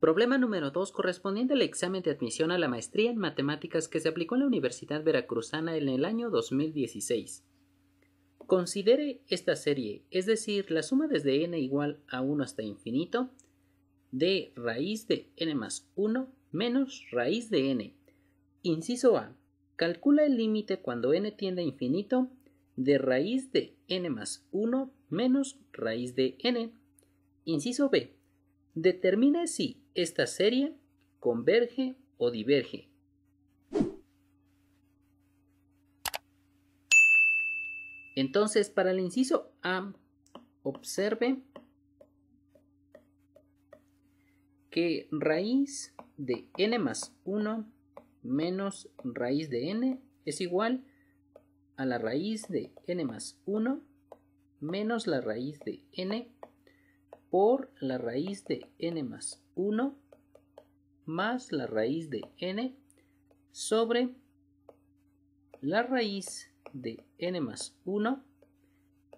Problema número 2 correspondiente al examen de admisión a la maestría en matemáticas que se aplicó en la Universidad Veracruzana en el año 2016. Considere esta serie, es decir, la suma desde n igual a 1 hasta infinito de raíz de n más 1 menos raíz de n. Inciso A. Calcula el límite cuando n tiende a infinito de raíz de n más 1 menos raíz de n. Inciso B. Determine si esta serie converge o diverge. Entonces, para el inciso A, observe que raíz de n más 1 menos raíz de n es igual a la raíz de n más 1 menos la raíz de n por la raíz de n más 1 más la raíz de n sobre la raíz de n más 1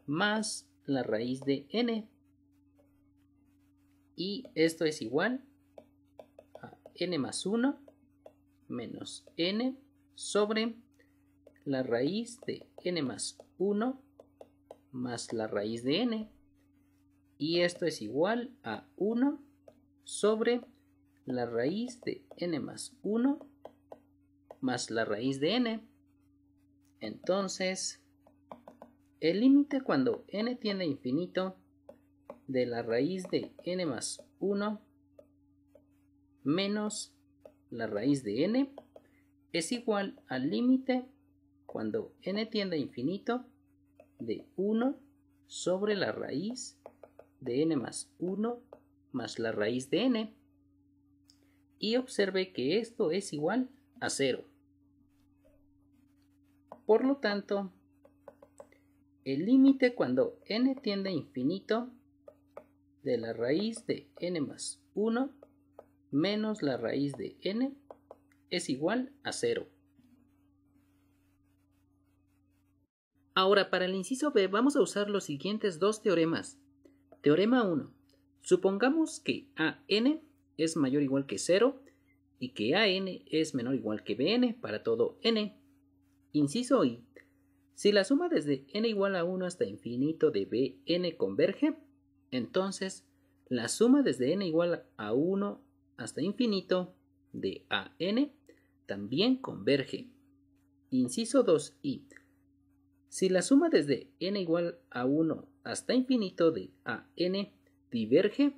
más la raíz de n. Y esto es igual a n más 1 menos n sobre la raíz de n más 1 más la raíz de n. Y esto es igual a 1 sobre la raíz de n más 1 más la raíz de n. Entonces, el límite cuando n tiende a infinito de la raíz de n más 1 menos la raíz de n es igual al límite cuando n tiende a infinito de 1 sobre la raíz de n más 1 más la raíz de n. Y observe que esto es igual a 0. Por lo tanto, el límite cuando n tiende a infinito de la raíz de n más 1 menos la raíz de n es igual a 0. Ahora, para el inciso b vamos a usar los siguientes dos teoremas. Teorema 1. Supongamos que AN es mayor o igual que 0 y que AN es menor o igual que BN para todo n. Inciso I. Si la suma desde n igual a 1 hasta infinito de BN converge, entonces la suma desde n igual a 1 hasta infinito de AN también converge. Inciso 2i. Si la suma desde n igual a 1 hasta infinito de a n diverge,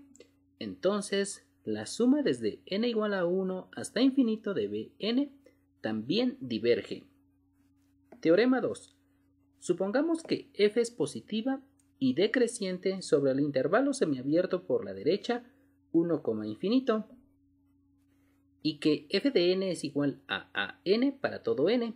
entonces la suma desde n igual a 1 hasta infinito de bn también diverge. Teorema 2. Supongamos que f es positiva y decreciente sobre el intervalo semiabierto por la derecha 1, infinito y que f de n es igual a a n para todo n.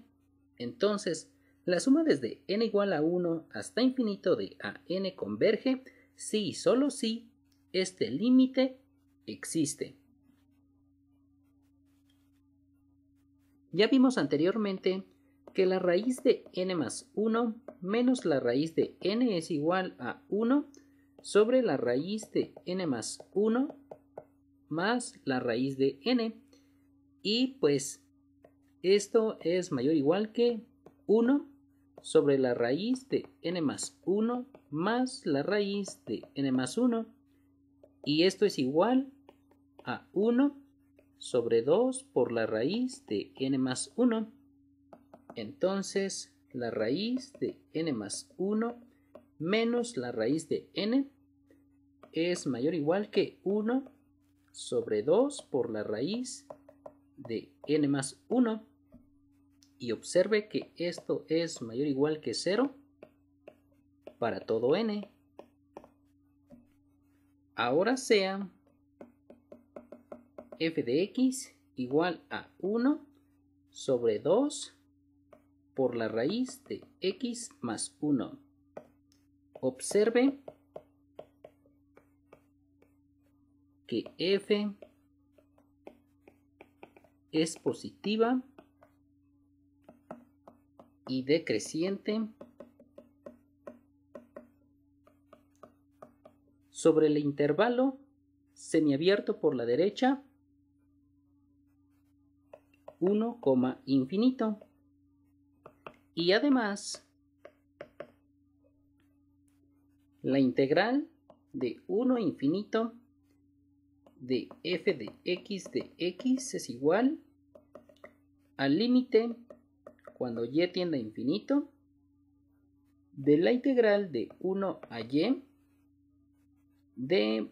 Entonces, la suma desde n igual a 1 hasta infinito de a n converge si y solo si este límite existe. Ya vimos anteriormente que la raíz de n más 1 menos la raíz de n es igual a 1 sobre la raíz de n más 1 más la raíz de n. Y pues esto es mayor o igual que 1 sobre la raíz de n más 1 más la raíz de n más 1 y esto es igual a 1 sobre 2 por la raíz de n más 1. Entonces la raíz de n más 1 menos la raíz de n es mayor o igual que 1 sobre 2 por la raíz de n más 1 y observe que esto es mayor o igual que cero para todo n. Ahora sea f de x igual a 1 sobre 2 por la raíz de x más 1. Observe que f es positiva y decreciente sobre el intervalo semiabierto por la derecha 1, infinito y además la integral de 1 infinito de f de x de x es igual al límite cuando y tiende a infinito de la integral de 1 a y de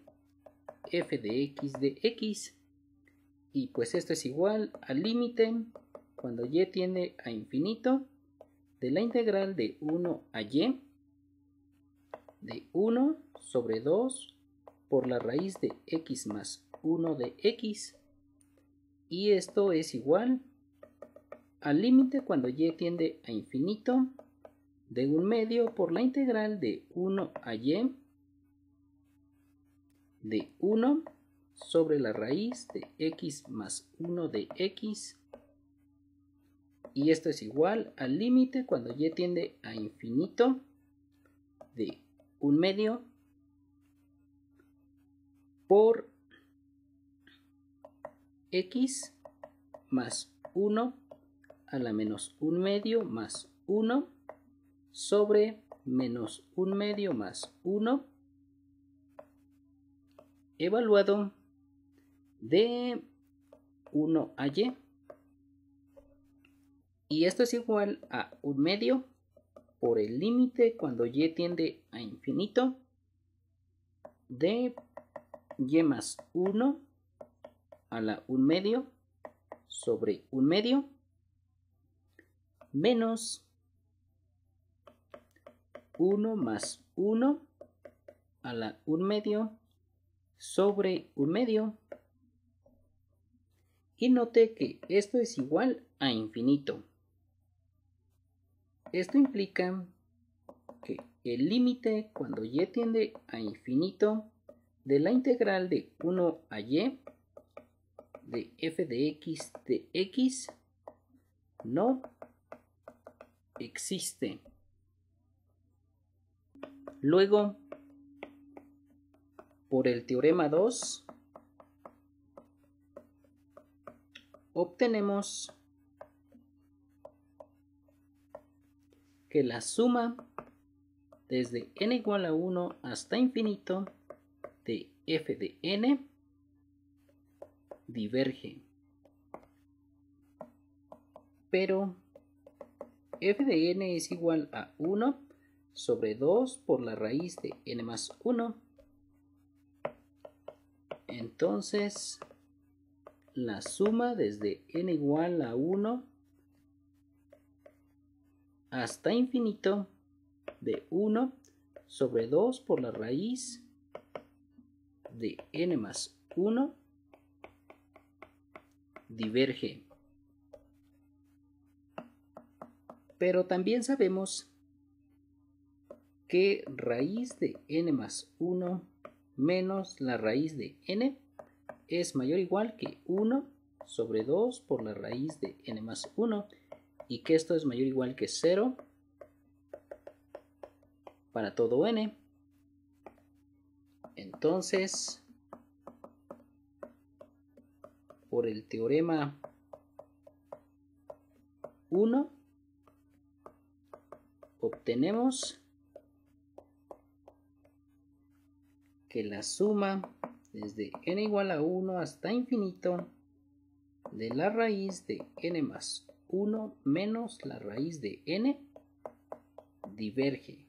f de x de x y pues esto es igual al límite cuando y tiende a infinito de la integral de 1 a y de 1 sobre 2 por la raíz de x más 1 de x y esto es igual al límite cuando y tiende a infinito de un medio por la integral de 1 a y de 1 sobre la raíz de x más 1 de x y esto es igual al límite cuando y tiende a infinito de un medio por x más 1 a la menos 1 medio más 1 sobre menos 1 medio más 1 evaluado de 1 a y. Y esto es igual a 1 medio por el límite cuando y tiende a infinito de y más 1 a la 1 medio sobre 1 medio menos 1 más 1 a la 1 medio sobre 1 medio. Y note que esto es igual a infinito. Esto implica que el límite cuando y tiende a infinito de la integral de 1 a y de f de x de x no existe. Luego, por el teorema 2, obtenemos que la suma desde n igual a 1 hasta infinito de f de n diverge. Pero f de n es igual a 1 sobre 2 por la raíz de n más 1. Entonces, la suma desde n igual a 1 hasta infinito de 1 sobre 2 por la raíz de n más 1 diverge Pero también sabemos que raíz de n más 1 menos la raíz de n es mayor o igual que 1 sobre 2 por la raíz de n más 1 y que esto es mayor o igual que 0 para todo n. Entonces, por el teorema 1, obtenemos que la suma desde n igual a 1 hasta infinito de la raíz de n más 1 menos la raíz de n diverge